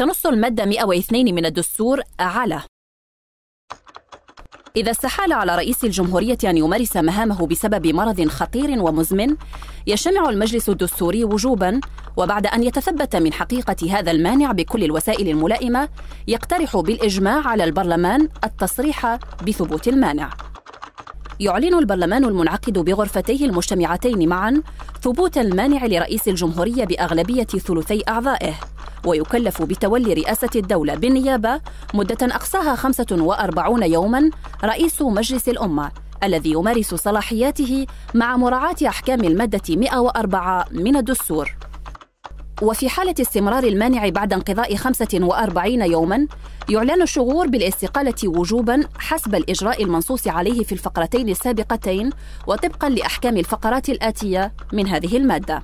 تنص المادة 102 من الدستور على إذا استحال على رئيس الجمهورية أن يمارس مهامه بسبب مرض خطير ومزمن، يجتمع المجلس الدستوري وجوبا، وبعد أن يتثبت من حقيقة هذا المانع بكل الوسائل الملائمة، يقترح بالإجماع على البرلمان التصريح بثبوت المانع. يعلن البرلمان المنعقد بغرفتيه المجتمعتين معا ثبوت المانع لرئيس الجمهورية بأغلبية ثلثي أعضائه. ويكلف بتولي رئاسة الدولة بالنيابة مدة أقصاها 45 يوما رئيس مجلس الأمة الذي يمارس صلاحياته مع مراعاة أحكام المادة 104 من الدستور وفي حالة استمرار المانع بعد انقضاء 45 يوما يعلن الشغور بالاستقالة وجوبا حسب الإجراء المنصوص عليه في الفقرتين السابقتين وطبقا لأحكام الفقرات الآتية من هذه المادة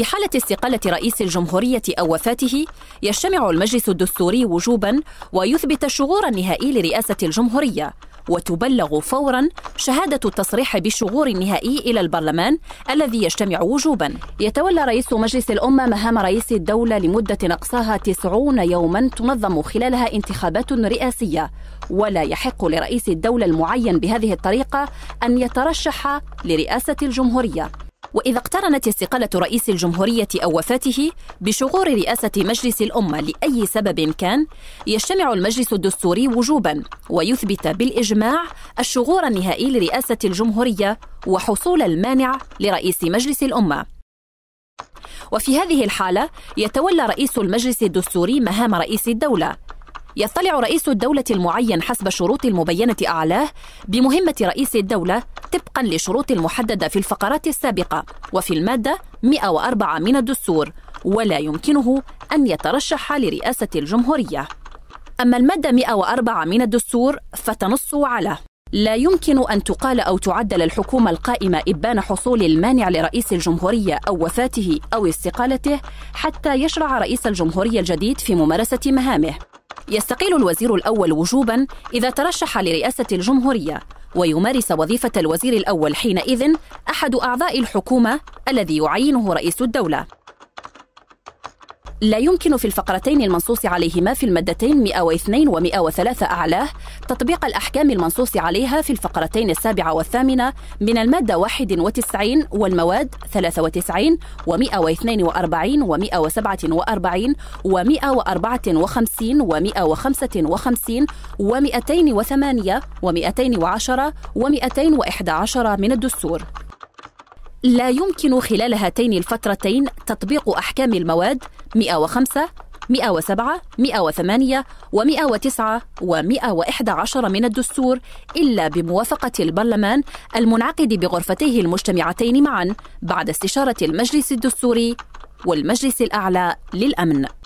في حالة استقالة رئيس الجمهورية أو وفاته يجتمع المجلس الدستوري وجوبا ويثبت الشغور النهائي لرئاسة الجمهورية وتبلغ فورا شهادة التصريح بالشغور النهائي إلى البرلمان الذي يجتمع وجوبا يتولى رئيس مجلس الأمة مهام رئيس الدولة لمدة أقصاها 90 يوما تنظم خلالها انتخابات رئاسية ولا يحق لرئيس الدولة المعين بهذه الطريقة أن يترشح لرئاسة الجمهورية وإذا اقترنت استقالة رئيس الجمهورية أو وفاته بشغور رئاسة مجلس الأمة لأي سبب كان يجتمع المجلس الدستوري وجوبا ويثبت بالإجماع الشغور النهائي لرئاسة الجمهورية وحصول المانع لرئيس مجلس الأمة وفي هذه الحالة يتولى رئيس المجلس الدستوري مهام رئيس الدولة يطلع رئيس الدولة المعين حسب الشروط المبينة أعلاه بمهمة رئيس الدولة طبقا لشروط المحددة في الفقرات السابقة وفي المادة 104 من الدستور ولا يمكنه أن يترشح لرئاسة الجمهورية أما المادة 104 من الدستور فتنص على لا يمكن أن تقال أو تعدل الحكومة القائمة إبان حصول المانع لرئيس الجمهورية أو وفاته أو استقالته حتى يشرع رئيس الجمهورية الجديد في ممارسة مهامه يستقيل الوزير الأول وجوبا إذا ترشح لرئاسة الجمهورية ويمارس وظيفة الوزير الأول حينئذ أحد أعضاء الحكومة الذي يعينه رئيس الدولة لا يمكن في الفقرتين المنصوص عليهما في المادتين 102 و 103 أعلاه تطبيق الأحكام المنصوص عليها في الفقرتين السابعة والثامنة من المادة 91 والمواد 93 و 142 و 147 و 154 و 155 و 208 و 210 و 211 من الدستور لا يمكن خلال هاتين الفترتين تطبيق أحكام المواد 105 107 108 و109 و111 من الدستور إلا بموافقة البرلمان المنعقد بغرفتيه المجتمعتين معا بعد استشارة المجلس الدستوري والمجلس الأعلى للأمن